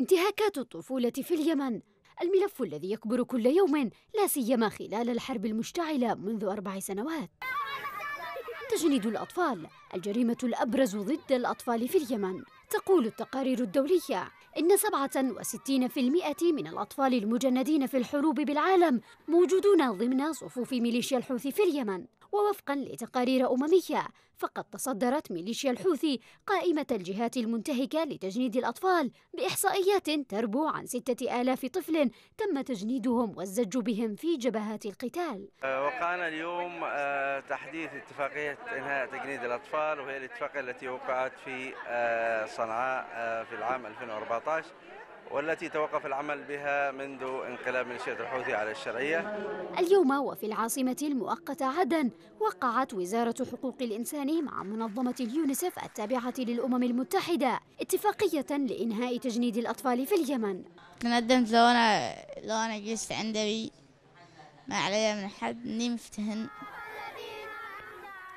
انتهاكات الطفولة في اليمن الملف الذي يكبر كل يوم لا سيما خلال الحرب المشتعلة منذ أربع سنوات تجنيد الأطفال الجريمة الأبرز ضد الأطفال في اليمن تقول التقارير الدولية إن 67% من الأطفال المجندين في الحروب بالعالم موجودون ضمن صفوف ميليشيا الحوثي في اليمن ووفقا لتقارير أممية فقد تصدرت ميليشيا الحوثي قائمة الجهات المنتهكة لتجنيد الأطفال بإحصائيات تربو عن ستة آلاف طفل تم تجنيدهم والزج بهم في جبهات القتال وقعنا اليوم آه، تحديث اتفاقية إنهاء تجنيد الأطفال وهي الاتفاقية التي وقعت في آه، صنعاء آه، في العام 2014 والتي توقف العمل بها منذ انقلاب ميليشيات الحوثي على الشرعية اليوم وفي العاصمة المؤقتة عدن وقعت وزارة حقوق الإنسان مع منظمة اليونسف التابعة للأمم المتحدة اتفاقية لإنهاء تجنيد الأطفال في اليمن تندمت لو أنا لو أنا جلست عند بي ما علي من حد إني مفتهن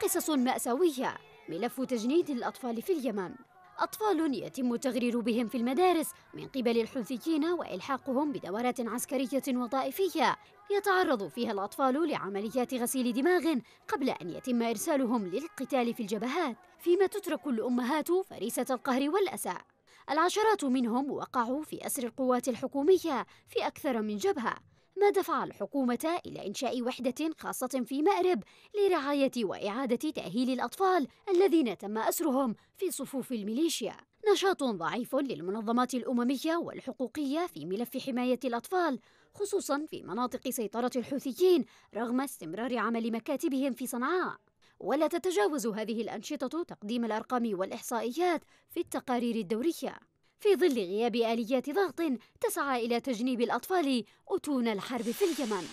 قصص مأساوية ملف تجنيد الأطفال في اليمن أطفال يتم التغرير بهم في المدارس من قبل الحوثيين وإلحاقهم بدورات عسكرية وطائفية يتعرض فيها الأطفال لعمليات غسيل دماغ قبل أن يتم إرسالهم للقتال في الجبهات فيما تترك الأمهات فريسة القهر والأسى العشرات منهم وقعوا في أسر القوات الحكومية في أكثر من جبهة ما دفع الحكومة إلى إنشاء وحدة خاصة في مأرب لرعاية وإعادة تأهيل الأطفال الذين تم أسرهم في صفوف الميليشيا نشاط ضعيف للمنظمات الأممية والحقوقية في ملف حماية الأطفال خصوصا في مناطق سيطرة الحوثيين رغم استمرار عمل مكاتبهم في صنعاء ولا تتجاوز هذه الأنشطة تقديم الأرقام والإحصائيات في التقارير الدورية في ظل غياب آليات ضغط تسعى إلى تجنيب الأطفال أتون الحرب في اليمن